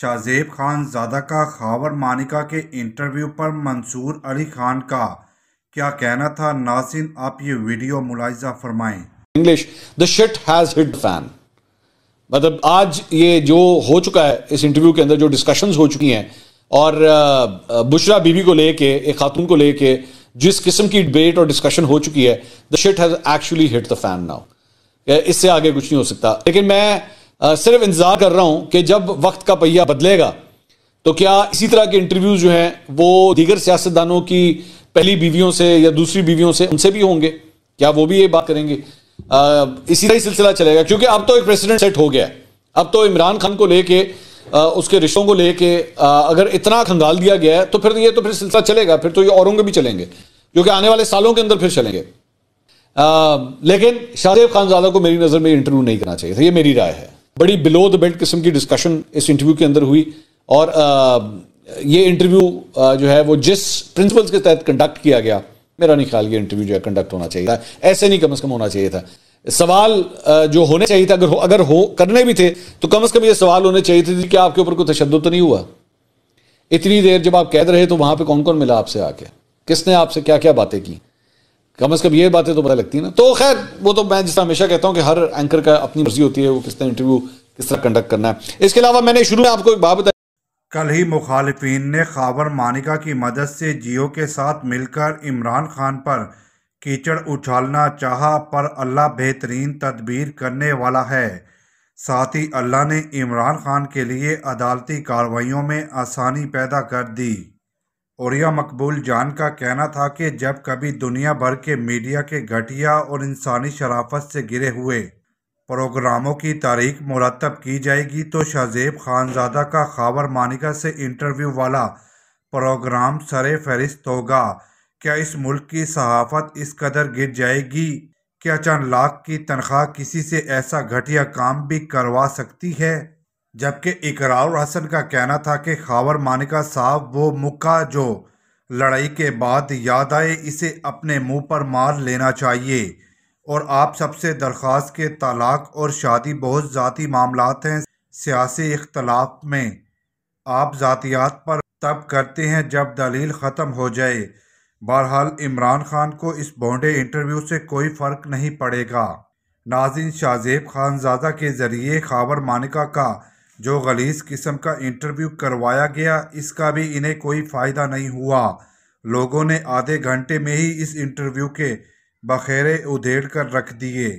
शाहजेब खान ज़ादा का खावर मानिका के इंटरव्यू पर मंसूर अली खान का क्या कहना था नासिन आप ये वीडियो मुलायजा फरमाएं English the shit has hit fan मतलब आज ये जो हो चुका है इस इंटरव्यू के अंदर जो डिस्कशंस हो चुकी हैं और बुशरा बीबी को लेके एक खातून को लेके जिस किस्म की डिबेट और डिस्कशन हो चुकी है the shit has actually hit the fan now इससे आगे कुछ नहीं हो सकता लेकिन मैं आ, सिर्फ इंतज़ार कर रहा हूं कि जब वक्त का पहिया बदलेगा तो क्या इसी तरह के इंटरव्यू जो हैं वो दीगर सियासतदानों की पहली बीवियों से या दूसरी बीवियों से उनसे भी होंगे क्या वो भी ये बात करेंगे आ, इसी तरह ही सिलसिला चलेगा क्योंकि अब तो एक प्रेसिडेंट सेट हो गया अब तो इमरान खान को लेके उसके रिश्तों को लेके अगर इतना खंगाल दिया गया है तो फिर ये तो फिर सिलसिला चलेगा फिर तो ये औरों के भी चलेंगे जो कि आने वाले सालों के अंदर फिर चलेंगे आ, लेकिन शाहजेब ज्यादा को मेरी नज़र में इंटरव्यू नहीं करना चाहिए था ये मेरी राय है बड़ी बिलो द बेल्ट किस्म की डिस्कशन इस इंटरव्यू के अंदर हुई और ये इंटरव्यू जो है वो जिस प्रिंसिपल्स के तहत कंडक्ट किया गया मेरा नहीं ख्याल ये इंटरव्यू जो है कंडक्ट होना चाहिए था ऐसे नहीं कम अज़ कम होना चाहिए था सवाल जो होने चाहिए था अगर हो अगर हो करने भी थे तो कम अज़ कम ये सवाल होने चाहिए थे कि आपके ऊपर कोई तशद तो नहीं हुआ इतनी देर जब आप कैद रहे तो वहाँ पर कौन कौन मिला आपसे आके किसने आपसे क्या क्या बातें की कम अज़ कम ये बातें तो पता लगती ना तो खैर वो तो मैं जिस हमेशा कहता हूँ कि हर एंकर का अपनी मर्जी होती है वो किसने इंटरव्यू किस तरह कंडक्ट करना है इसके अलावा मैंने शुरू में आपको एक बात बताई कल ही मुखालफन ने खाबर मानिका की मदद से जियो के साथ मिलकर इमरान खान पर कीचड़ उछालना चाहा पर अल्लाह बेहतरीन तदबीर करने वाला है साथ ही अल्लाह ने इमरान खान के लिए अदालती कार्रवाइयों में आसानी पैदा कर दी और यह मकबूल जान का कहना था कि जब कभी दुनिया भर के मीडिया के घटिया और इंसानी शराफत से गिरे हुए प्रोग्रामों की तारीख मुरतब की जाएगी तो शहजेब खानजादा का ख़बर मानिका से इंटरव्यू वाला प्रोग्राम सर फहरिस्त होगा क्या इस मुल्क की सहाफत इस कदर गिर जाएगी क्या चंद लाख की तनख्वाह किसी से ऐसा घटिया काम भी करवा सकती है जबकि इकरार हसन का कहना था कि खावर मानिका साहब वो मुक्का जो लड़ाई के बाद याद आए इसे अपने मुंह पर मार लेना चाहिए और आप सबसे दरख्वास्त के तलाक और शादी बहुत ज़ाती मामला हैं सियासी इख्तलाफ में आप ज़ातियात पर तब करते हैं जब दलील ख़त्म हो जाए बहरहाल इमरान खान को इस बॉन्डे इंटरव्यू से कोई फ़र्क नहीं पड़ेगा नाजिन शाहजेब खानजादा के ज़रिए खाबर मानिका का जो गलीस किस्म का इंटरव्यू करवाया गया इसका भी इन्हें कोई फ़ायदा नहीं हुआ लोगों ने आधे घंटे में ही इस इंटरव्यू के बखेरे उधेड़ कर रख दिए